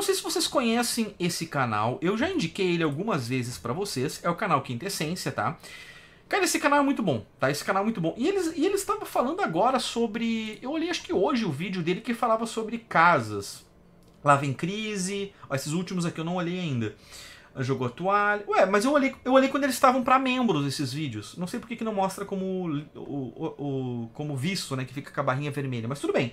não sei se vocês conhecem esse canal, eu já indiquei ele algumas vezes para vocês, é o canal Quinta Essência, tá? Cara, esse canal é muito bom, tá? Esse canal é muito bom. E eles e eles estavam falando agora sobre, eu olhei acho que hoje o vídeo dele que falava sobre casas. Lá vem crise, ó, esses últimos aqui eu não olhei ainda. Jogou a toalha. Ué, mas eu olhei, eu olhei quando eles estavam para membros esses vídeos. Não sei por que, que não mostra como o, o, o, como visto, né, que fica com a barrinha vermelha, mas tudo bem.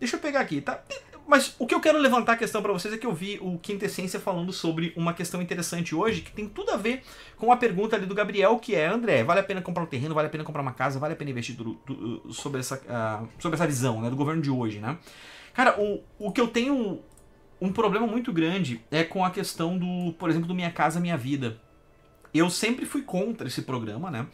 Deixa eu pegar aqui, tá? Mas o que eu quero levantar a questão para vocês é que eu vi o Quinta Essência falando sobre uma questão interessante hoje que tem tudo a ver com a pergunta ali do Gabriel, que é, André, vale a pena comprar um terreno, vale a pena comprar uma casa, vale a pena investir do, do, uh, sobre, essa, uh, sobre essa visão né, do governo de hoje, né? Cara, o, o que eu tenho um problema muito grande é com a questão do, por exemplo, do Minha Casa Minha Vida. Eu sempre fui contra esse programa, né?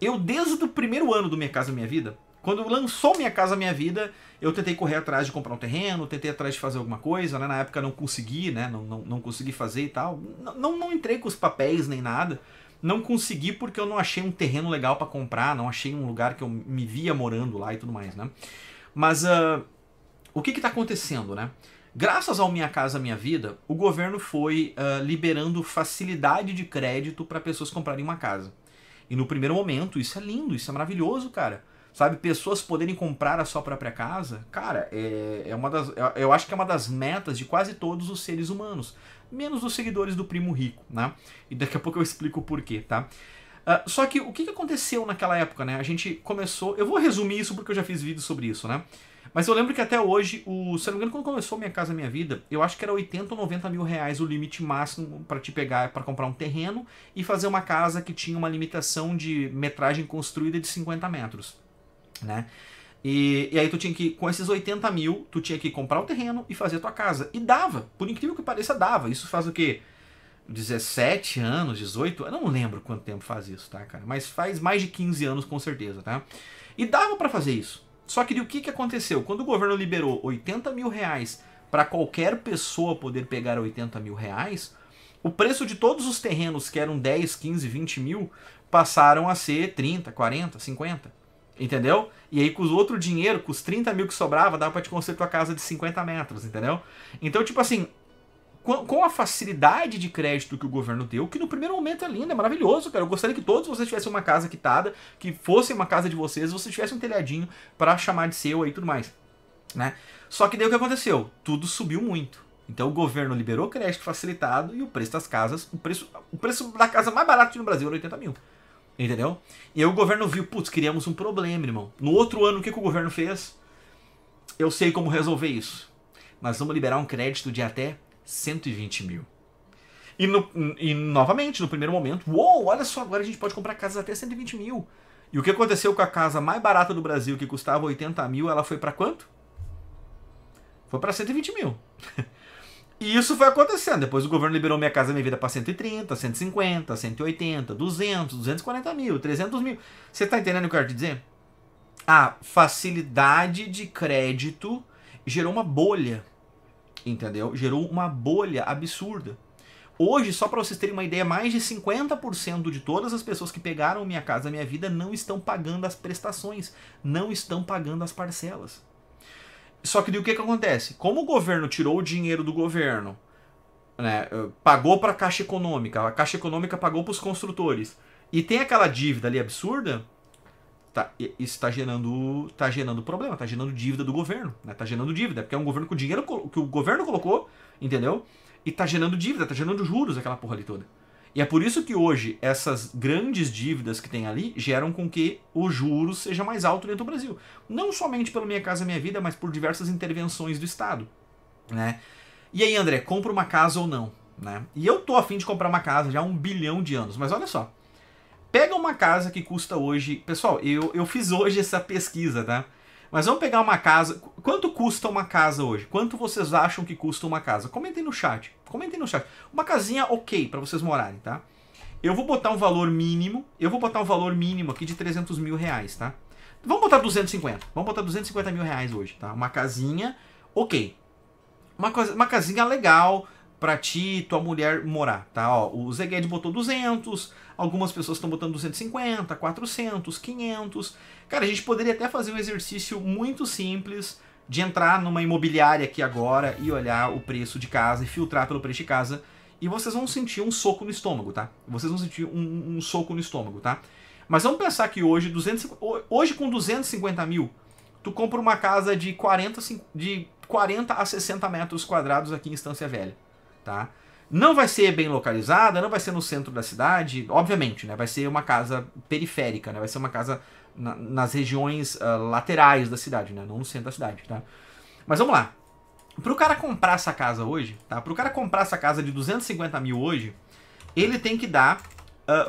Eu, desde o primeiro ano do Minha Casa Minha Vida, quando lançou Minha Casa Minha Vida, eu tentei correr atrás de comprar um terreno, tentei atrás de fazer alguma coisa, né? Na época não consegui, né? Não, não, não consegui fazer e tal. Não, não, entrei com os papéis nem nada. Não consegui porque eu não achei um terreno legal para comprar, não achei um lugar que eu me via morando lá e tudo mais, né? Mas uh, o que está acontecendo, né? Graças ao Minha Casa Minha Vida, o governo foi uh, liberando facilidade de crédito para pessoas comprarem uma casa. E no primeiro momento, isso é lindo, isso é maravilhoso, cara sabe? Pessoas poderem comprar a sua própria casa, cara, é, é uma das, é, eu acho que é uma das metas de quase todos os seres humanos, menos os seguidores do primo rico, né? E daqui a pouco eu explico o porquê, tá? Uh, só que o que aconteceu naquela época, né? A gente começou. Eu vou resumir isso porque eu já fiz vídeo sobre isso, né? Mas eu lembro que até hoje, o, se não me engano, quando começou Minha Casa Minha Vida, eu acho que era 80 ou 90 mil reais o limite máximo para te pegar, para comprar um terreno e fazer uma casa que tinha uma limitação de metragem construída de 50 metros né? E, e, aí tu tinha que, com esses 80 mil, tu tinha que comprar o terreno e fazer a tua casa. E dava, por incrível que pareça, dava. Isso faz o quê? 17 anos, 18? Eu não lembro quanto tempo faz isso, tá, cara? Mas faz mais de 15 anos com certeza, tá? E dava para fazer isso. Só que o que, que aconteceu? Quando o governo liberou 80 mil reais para qualquer pessoa poder pegar 80 mil reais, o preço de todos os terrenos que eram 10, 15, 20 mil passaram a ser 30, 40, 50. Entendeu? E aí com o outro dinheiro, com os 30 mil que sobrava, dava pra te construir tua casa de 50 metros, entendeu? Então, tipo assim, com, a facilidade de crédito que o governo deu, que no primeiro momento é lindo, é maravilhoso, cara. Eu gostaria que todos vocês tivessem uma casa quitada, que fosse uma casa de vocês, vocês tivessem um telhadinho para chamar de seu aí e tudo mais, né? Só que daí o que aconteceu? Tudo subiu muito. Então o governo liberou crédito facilitado e o preço das casas, o preço, o preço da casa mais barato no Brasil era 80 mil. Entendeu? E aí o governo viu, putz, criamos um problema, irmão. No outro ano, o que, que o governo fez? Eu sei como resolver isso. Nós vamos liberar um crédito de até 120 mil. E, no, e novamente, no primeiro momento, uou, olha só, agora a gente pode comprar casas até 120 mil. E o que aconteceu com a casa mais barata do Brasil, que custava 80 mil, ela foi para quanto? Foi para 120 mil. E isso foi acontecendo. Depois o governo liberou Minha Casa Minha Vida para 130, 150, 180, 200, 240 mil, 300 mil. Você está entendendo o que eu quero te dizer? A facilidade de crédito gerou uma bolha, entendeu? Gerou uma bolha absurda. Hoje, só para vocês terem uma ideia, mais de 50% de todas as pessoas que pegaram Minha Casa Minha Vida não estão pagando as prestações, não estão pagando as parcelas só que o que, que acontece? Como o governo tirou o dinheiro do governo, né, eh, pagou para a Caixa Econômica, a Caixa Econômica pagou para os construtores, e tem aquela dívida ali absurda, tá, isso está gerando, tá gerando problema, está gerando dívida do governo, está né, tá gerando dívida, porque é um governo com dinheiro que o governo colocou, entendeu? E está gerando dívida, está gerando juros, aquela porra ali toda. E é por isso que hoje essas grandes dívidas que tem ali geram com que o juros seja mais alto dentro do Brasil. Não somente pelo Minha Casa Minha Vida, mas por diversas intervenções do Estado. Né? E aí, André, compra uma casa ou não? Né? E eu tô afim de comprar uma casa já há um bilhão de anos, mas olha só. Pega uma casa que custa hoje. Pessoal, eu, eu fiz hoje essa pesquisa, tá? Mas vamos pegar uma casa. Quanto custa uma casa hoje? Quanto vocês acham que custa uma casa? Comentem no chat. Comentem no chat. Uma casinha ok para vocês morarem, tá? Eu vou botar um valor mínimo. Eu vou botar um valor mínimo aqui de 300 mil reais, tá? Vamos botar 250. Vamos botar 250 mil reais hoje, tá? Uma casinha, ok. Uma, uma casinha legal, para ti e tua mulher morar, tá? Ó, o Zegued botou 200, algumas pessoas estão botando 250, 400, 500. Cara, a gente poderia até fazer um exercício muito simples de entrar numa imobiliária aqui agora e olhar o preço de casa e filtrar pelo preço de casa e vocês vão sentir um soco no estômago, tá? Vocês vão sentir um, um soco no estômago, tá? Mas vamos pensar que hoje, 200, hoje com 250 mil, tu compra uma casa de 40, de 40 a 60 metros quadrados aqui em Estância Velha tá? Não vai ser bem localizada, não vai ser no centro da cidade, obviamente, né? Vai ser uma casa periférica, né? Vai ser uma casa na, nas regiões uh, laterais da cidade, né? Não no centro da cidade, tá? Mas vamos lá. Para o cara comprar essa casa hoje, tá? Para o cara comprar essa casa de 250 mil hoje, ele tem que dar uh,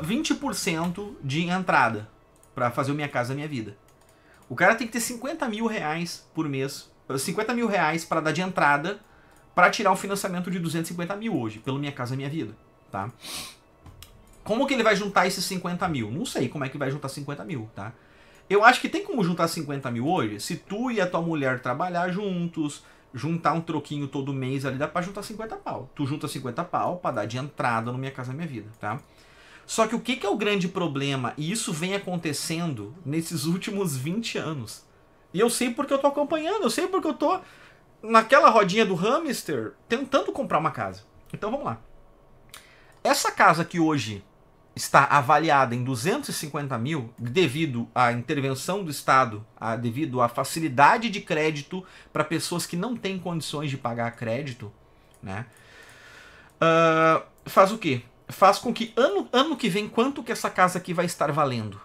ah, 20% de entrada para fazer o Minha Casa Minha Vida. O cara tem que ter 50 mil reais por mês, 50 ah, mil reais para dar de entrada para tirar um financiamento de 250 mil hoje, pelo Minha Casa Minha Vida, tá? Como que ele vai juntar esses 50 mil? Não sei como é que vai juntar 50 mil, tá? Eu acho que tem como juntar 50 mil hoje, se tu e a tua mulher trabalhar juntos, juntar um troquinho todo mês ali, dá pra juntar 50 pau. Tu junta 50 pau pra dar de entrada no Minha Casa Minha Vida, tá? Só que o que, que é o grande problema, e isso vem acontecendo nesses últimos 20 anos, e eu sei porque eu tô acompanhando, eu sei porque eu tô naquela rodinha do hamster tentando comprar uma casa. Então vamos lá. Essa casa que hoje está avaliada em 250 mil, devido à intervenção do Estado, a, devido à facilidade de crédito para pessoas que não têm condições de pagar crédito, né? Uh, faz o quê? Faz com que ano, ano que vem, quanto que essa casa aqui vai estar valendo?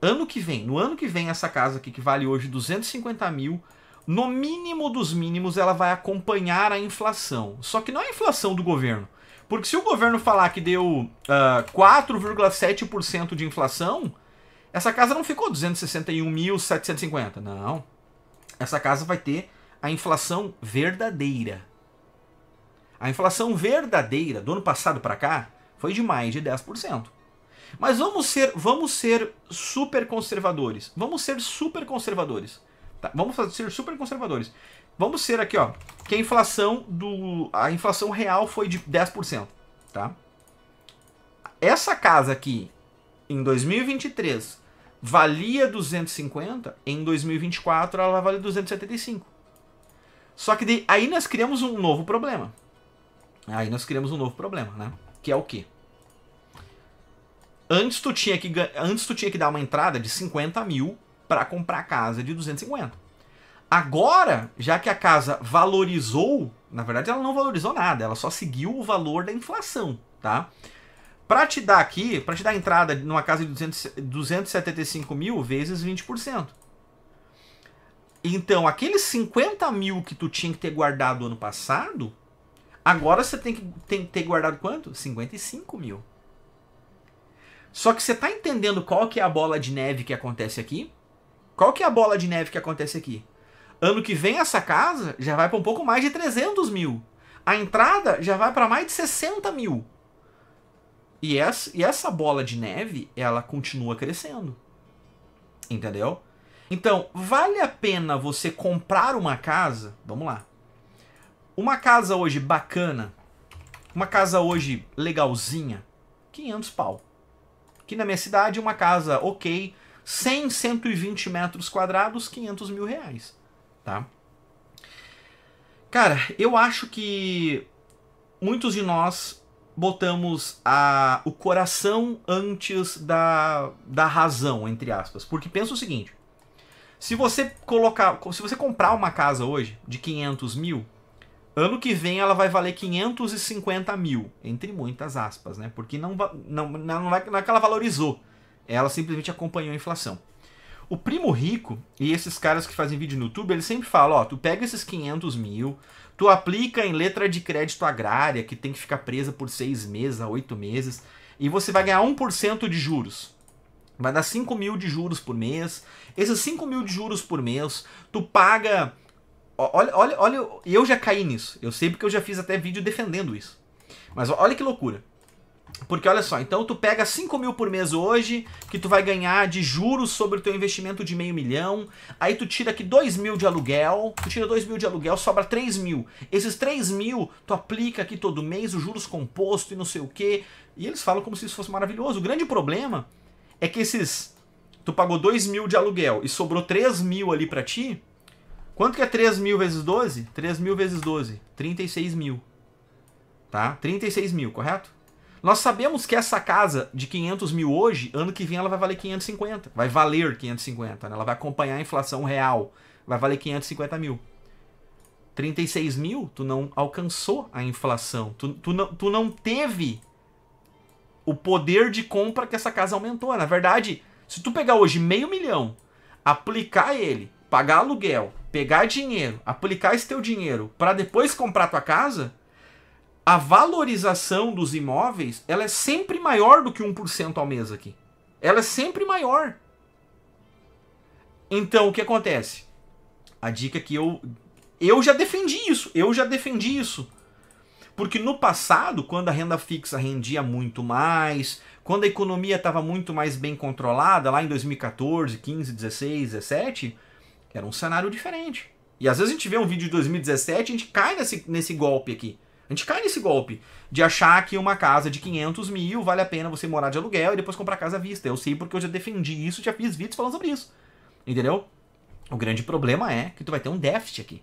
Ano que vem, no ano que vem, essa casa aqui que vale hoje 250 mil, no mínimo dos mínimos, ela vai acompanhar a inflação. Só que não é a inflação do governo. Porque se o governo falar que deu uh, ah, 4,7% de inflação, essa casa não ficou 261.750. Não. Essa casa vai ter a inflação verdadeira. A inflação verdadeira do ano passado para cá foi de mais de 10%. Mas vamos ser, vamos ser super conservadores. Vamos ser super conservadores. Tá? Vamos ser super conservadores. Vamos ser aqui, ó, que a inflação do a inflação real foi de 10%, tá? Essa casa aqui em 2023 valia 250, em 2024 ela vale 275. Só que de, aí nós criamos um novo problema. Aí nós criamos um novo problema, né? Que é o quê? Antes tu tinha que, antes tu tinha que dar uma entrada de 50 mil para comprar casa de 250. Agora, já que a casa valorizou, na verdade ela não valorizou nada, ela só seguiu o valor da inflação, tá? Para te dar aqui, para te dar entrada numa casa de 200, 275 mil vezes 20%. Então, aqueles 50 mil que tu tinha que ter guardado ano passado, agora você tem que, tem que ter guardado quanto? 55 mil. Só que você tá entendendo qual que é a bola de neve que acontece aqui? Qual que é a bola de neve que acontece aqui? Ano que vem essa casa já vai para um pouco mais de 300 mil. A entrada já vai para mais de 60 mil. E essa, e essa bola de neve, ela continua crescendo. Entendeu? Então, vale a pena você comprar uma casa? Vamos lá. Uma casa hoje bacana, uma casa hoje legalzinha, 500 pau. Aqui na minha cidade, uma casa ok, 100, 120 metros quadrados, 500 mil reais, tá? Cara, eu acho que muitos de nós botamos a, o coração antes da, da razão, entre aspas. Porque pensa o seguinte, se você colocar, se você comprar uma casa hoje de 500 mil, ano que vem ela vai valer 550 mil, entre muitas aspas, né? Porque não, não, não, não é que ela valorizou, ela simplesmente acompanhou a inflação. O primo rico e esses caras que fazem vídeo no YouTube, eles sempre falam: ó, tu pega esses 500 mil, tu aplica em letra de crédito agrária, que tem que ficar presa por seis meses a oito meses, e você vai ganhar 1% de juros. Vai dar 5 mil de juros por mês. Esses 5 mil de juros por mês, tu paga. Olha, olha, olha, eu já caí nisso. Eu sei porque eu já fiz até vídeo defendendo isso. Mas olha que loucura. Porque olha só, então tu pega 5 mil por mês hoje, que tu vai ganhar de juros sobre o teu investimento de meio milhão, aí tu tira aqui 2 mil de aluguel, tu tira 2 mil de aluguel, sobra 3 mil. Esses 3 mil, tu aplica aqui todo mês, os juros compostos e não sei o quê, e eles falam como se isso fosse maravilhoso. O grande problema é que esses... Tu pagou 2 mil de aluguel e sobrou 3 mil ali pra ti, quanto que é 3 mil vezes 12? 3 mil vezes 12, 36 mil. Tá? 36 mil, correto? Nós sabemos que essa casa de 500 mil hoje, ano que vem ela vai valer 550. Vai valer 550, né? Ela vai acompanhar a inflação real. Vai valer 550 mil. 36 mil, tu não alcançou a inflação. Tu, tu, não, tu não teve o poder de compra que essa casa aumentou. Na verdade, se tu pegar hoje meio milhão, aplicar ele, pagar aluguel, pegar dinheiro, aplicar esse teu dinheiro para depois comprar tua casa, a valorização dos imóveis ela é sempre maior do que 1% ao mês aqui. Ela é sempre maior. Então, o que acontece? A dica que eu eu já defendi isso, eu já defendi isso. Porque no passado, quando a renda fixa rendia muito mais, quando a economia estava muito mais bem controlada, lá em 2014, 15, 16, 17, era um cenário diferente. E às vezes a gente vê um vídeo de 2017 e a gente cai nesse, nesse golpe aqui. A gente cai nesse golpe de achar que uma casa de 500 mil vale a pena você morar de aluguel e depois comprar casa à vista. Eu sei porque eu já defendi isso, já fiz vídeos falando sobre isso. Entendeu? O grande problema é que tu vai ter um déficit aqui.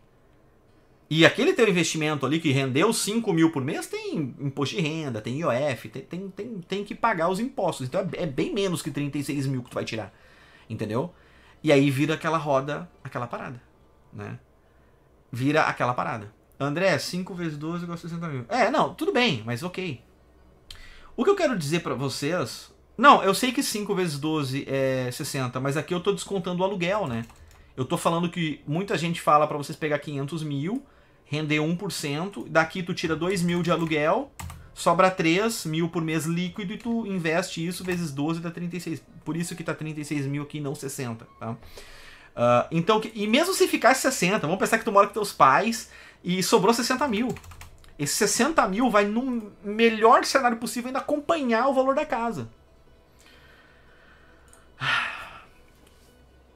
E aquele teu investimento ali que rendeu 5 mil por mês tem imposto de renda, tem IOF, tem, tem, tem, tem que pagar os impostos. Então é, é bem menos que 36 mil que tu vai tirar. Entendeu? E aí vira aquela roda, aquela parada. Né? Vira aquela parada. André, 5 vezes 12 igual a 60 mil. É, não, tudo bem, mas ok. O que eu quero dizer para vocês. Não, eu sei que 5 vezes 12 é 60, mas aqui eu tô descontando o aluguel, né? Eu tô falando que muita gente fala para vocês pegar 500 mil, render 1%, daqui tu tira 2 mil de aluguel, sobra 3 mil por mês líquido e tu investe isso vezes 12 dá 36. Por isso que tá 36 mil aqui e não 60, tá? Uh, então, e mesmo se ficasse 60, vamos pensar que tu mora com teus pais, e sobrou 60 mil. Esse 60 mil vai, no melhor cenário possível, ainda acompanhar o valor da casa.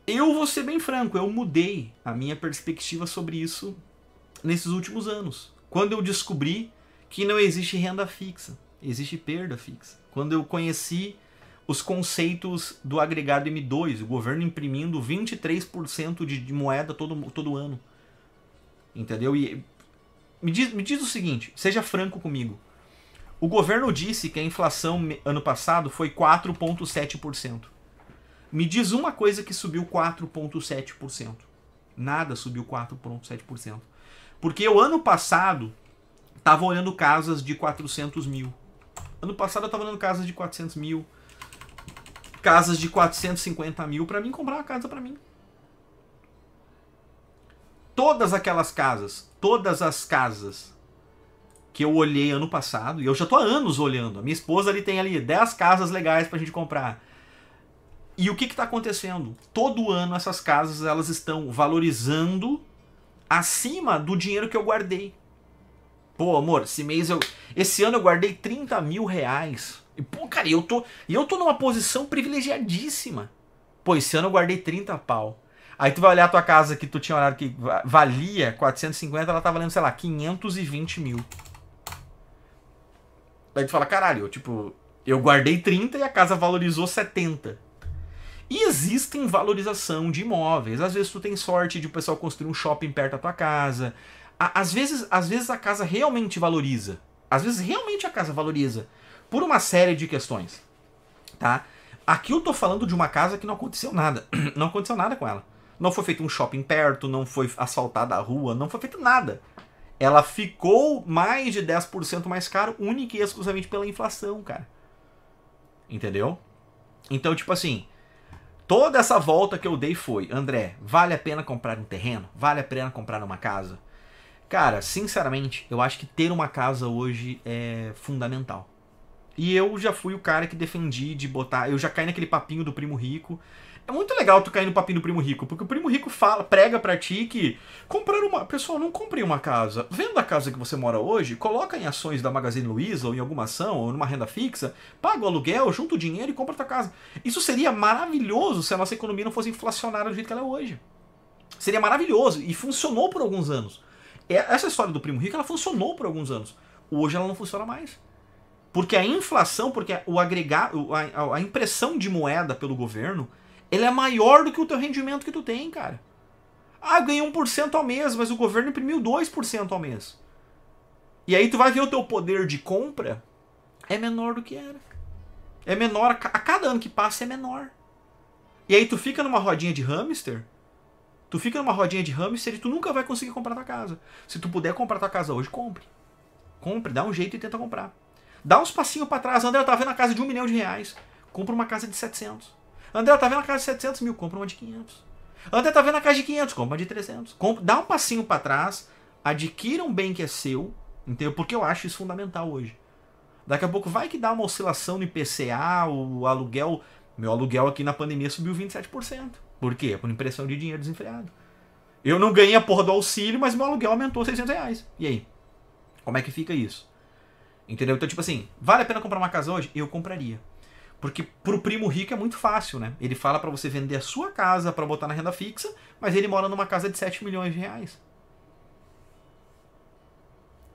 Eu vou ser bem franco, eu mudei a minha perspectiva sobre isso nesses últimos anos. Quando eu descobri que não existe renda fixa, existe perda fixa. Quando eu conheci os conceitos do agregado M2, o governo imprimindo 23% de moeda todo, todo ano. Entendeu? E me diz, me diz o seguinte, seja franco comigo. O governo disse que a inflação ano passado foi 4,7%. Me diz uma coisa que subiu 4,7%. Nada subiu 4,7%. Porque o ano passado estava olhando casas de 400 mil. Ano passado eu estava olhando casas de 400 mil, casas de 450 mil para mim comprar uma casa para mim todas aquelas casas, todas as casas que eu olhei ano passado, e eu já tô há anos olhando. A minha esposa ali tem ali 10 casas legais pra gente comprar. E o que está acontecendo? Todo ano essas casas elas estão valorizando acima do dinheiro que eu guardei. Pô, amor, esse mês eu. Esse ano eu guardei 30 mil reais. E, pô, cara, eu tô. E eu tô numa posição privilegiadíssima. Pô, esse ano eu guardei 30 pau. Aí tu vai olhar a tua casa que tu tinha olhado que valia 450, ela tá valendo, sei lá, 520 mil. Daí tu fala, caralho, tipo, eu guardei 30 e a casa valorizou 70. E existem valorização de imóveis. Às vezes tu tem sorte de o pessoal construir um shopping perto da tua casa. Às vezes, às vezes a casa realmente valoriza. Às vezes realmente a casa valoriza. Por uma série de questões. Tá? Aqui eu tô falando de uma casa que não aconteceu nada. Não aconteceu nada com ela. Não foi feito um shopping perto, não foi asfaltada a rua, não foi feito nada. Ela ficou mais de 10% mais caro única e exclusivamente pela inflação, cara. Entendeu? Então, tipo assim, toda essa volta que eu dei foi, André, vale a pena comprar um terreno? Vale a pena comprar uma casa? Cara, sinceramente, eu acho que ter uma casa hoje é fundamental. E eu já fui o cara que defendi de botar. Eu já caí naquele papinho do primo rico é muito legal tu cair no papinho do primo rico, porque o primo rico fala, prega para ti que comprar uma, pessoal, não compre uma casa. Venda a casa que você mora hoje, coloca em ações da Magazine Luiza ou em alguma ação ou numa renda fixa, paga o aluguel, junta o dinheiro e compra tua casa. Isso seria maravilhoso se a nossa economia não fosse inflacionária do jeito que ela é hoje. Seria maravilhoso e funcionou por alguns anos. É, essa história do primo rico, ela funcionou por alguns anos. Hoje ela não funciona mais. Porque a inflação, porque o agregar, a impressão de moeda pelo governo ele é maior do que o teu rendimento que tu tem, cara. Ah, ganhei 1% ao mês, mas o governo imprimiu 2% ao mês. E aí tu vai ver o teu poder de compra é menor do que era. É menor, a cada ano que passa é menor. E aí tu fica numa rodinha de hamster, tu fica numa rodinha de hamster e tu nunca vai conseguir comprar tua casa. Se tu puder comprar tua casa hoje, compre. Compre, dá um jeito e tenta comprar. Dá uns passinhos para trás. André, eu tava vendo a casa de um milhão de reais. Compra uma casa de 700. André, tá vendo a casa de 700 mil? Compra uma de 500. André, tá vendo a casa de 500? Compra uma de 300. Compra, dá um passinho para trás, adquira um bem que é seu, entendeu? Porque eu acho isso fundamental hoje. Daqui a pouco vai que dá uma oscilação no IPCA, o aluguel. Meu aluguel aqui na pandemia subiu 27%. Por quê? Por impressão de dinheiro desenfreado. Eu não ganhei a porra do auxílio, mas meu aluguel aumentou 600 reais. E aí? Como é que fica isso? Entendeu? Então, tipo assim, vale a pena comprar uma casa hoje? Eu compraria. Porque pro primo rico é muito fácil, né? Ele fala para você vender a sua casa para botar na renda fixa, mas ele mora numa casa de 7 milhões de reais.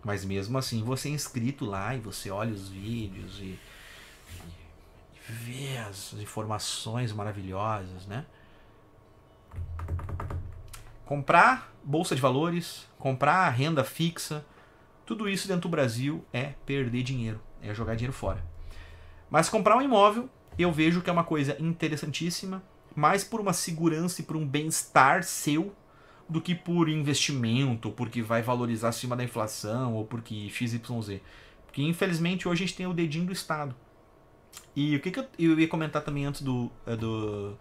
Mas mesmo assim você é inscrito lá e você olha os vídeos e, e vê as informações maravilhosas, né? Comprar bolsa de valores, comprar renda fixa, tudo isso dentro do Brasil é perder dinheiro, é jogar dinheiro fora. Mas comprar um imóvel, eu vejo que é uma coisa interessantíssima, mais por uma segurança e por um bem-estar seu do que por investimento, porque vai valorizar acima da inflação ou porque XYZ. Porque infelizmente hoje a gente tem o dedinho do Estado. E o que, que eu, eu ia comentar também antes do, eh, do,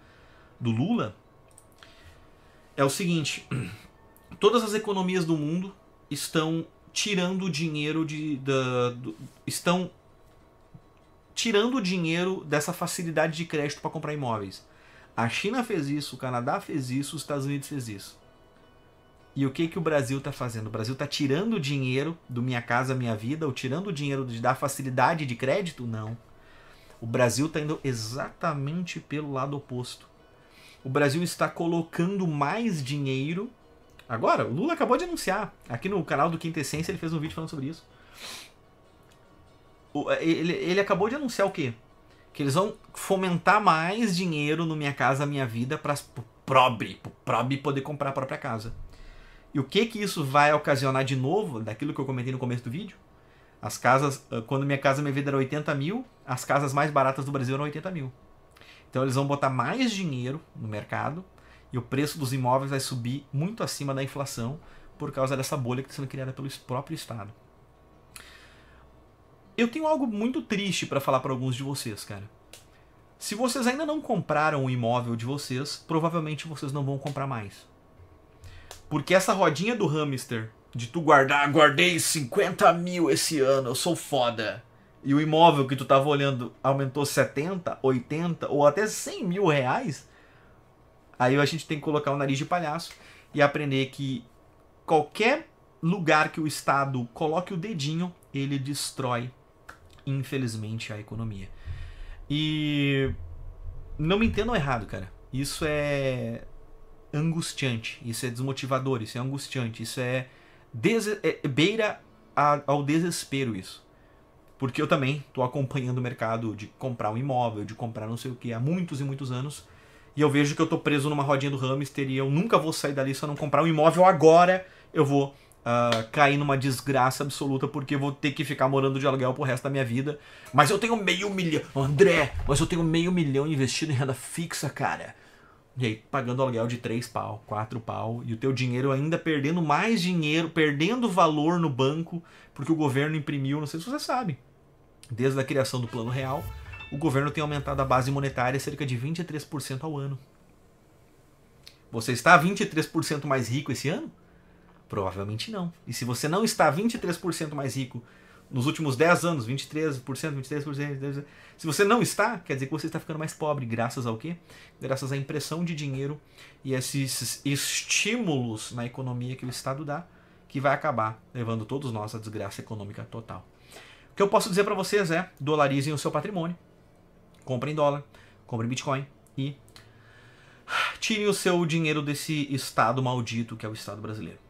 do Lula é o seguinte: todas as economias do mundo estão tirando dinheiro de. Da, do, estão tirando o dinheiro dessa facilidade de crédito para comprar imóveis. A China fez isso, o Canadá fez isso, os Estados Unidos fez isso. E o que que o Brasil está fazendo? O Brasil está tirando o dinheiro do Minha Casa Minha Vida ou tirando o dinheiro de dar facilidade de crédito? Não. O Brasil está indo exatamente pelo lado oposto. O Brasil está colocando mais dinheiro. Agora, o Lula acabou de anunciar. Aqui no canal do Quinta Essência ele fez um vídeo falando sobre isso. É, ele, ele acabou de anunciar o quê? Que eles vão fomentar mais dinheiro no Minha Casa Minha Vida para o pobre, pro pobre poder comprar a própria casa. E o que que isso vai ocasionar de novo, daquilo que eu comentei no começo do vídeo? As casas, ah, quando Minha Casa Minha Vida era 80 mil, as casas mais baratas do Brasil eram 80 mil. Então eles vão botar mais dinheiro no mercado e o preço dos imóveis vai subir muito acima da inflação por causa dessa bolha que está sendo criada pelo próprio Estado. Eu tenho algo muito triste para falar para alguns de vocês, cara. Se vocês ainda não compraram o imóvel de vocês, provavelmente vocês não vão comprar mais. Porque essa rodinha do hamster de tu guardar, guardei 50 mil esse ano, eu sou foda. E o imóvel que tu tava olhando aumentou 70, 80 ou até 100 mil reais. Aí a gente tem que colocar o nariz de palhaço e aprender que qualquer lugar que o Estado coloque o dedinho, ele destrói infelizmente, a economia. E não me entendam errado, cara. Isso é angustiante, isso é desmotivador, isso é angustiante, isso é, des... é beira a... ao desespero isso. Porque eu também estou acompanhando o mercado de comprar um imóvel, de comprar não sei o que há muitos e muitos anos. E eu vejo que eu estou preso numa rodinha do hamster e eu nunca vou sair dali se eu não comprar um imóvel agora. Eu vou ah, cair numa desgraça absoluta porque vou ter que ficar morando de aluguel pro resto da minha vida. Mas eu tenho meio milhão. André, mas eu tenho meio milhão investido em renda fixa, cara. E aí, pagando aluguel de 3 pau, 4 pau, e o teu dinheiro ainda perdendo mais dinheiro, perdendo valor no banco, porque o governo imprimiu, não sei se você sabe, desde a criação do Plano Real, o governo tem aumentado a base monetária cerca de 23% ao ano. Você está 23% mais rico esse ano? Provavelmente não. E se você não está 23% mais rico nos últimos 10 anos, 23%, 23%, 23%, se você não está, quer dizer que você está ficando mais pobre, graças ao quê? Graças à impressão de dinheiro e esses estímulos na economia que o Estado dá, que vai acabar levando todos nós à desgraça econômica total. O que eu posso dizer para vocês é: dolarizem o seu patrimônio, comprem dólar, comprem Bitcoin e tirem o seu dinheiro desse Estado maldito que é o Estado brasileiro.